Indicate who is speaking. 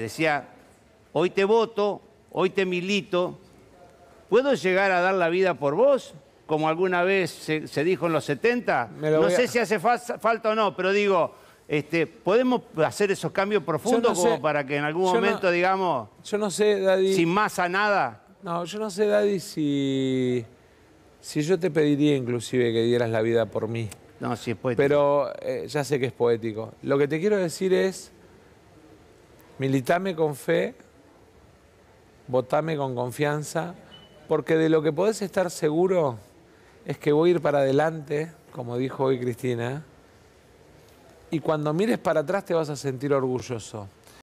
Speaker 1: decía, hoy te voto, hoy te milito, ¿puedo llegar a dar la vida por vos? Como alguna vez se, dijo en los 70. No sé si hace falta o no, pero digo, este, ¿podemos hacer esos cambios profundos para
Speaker 2: que en algún momento,
Speaker 1: digamos, yo no sé, sin a nada?
Speaker 3: No, yo no sé, Daddy, si, si yo te pediría inclusive que dieras la vida por mí. No, sí es poético. Pero eh, ya sé que es poético. Lo que te quiero decir es Militame con fe, votame con confianza, porque de lo que podés estar seguro es que voy a ir para adelante, como dijo hoy Cristina, y cuando mires para atrás te vas a sentir orgulloso.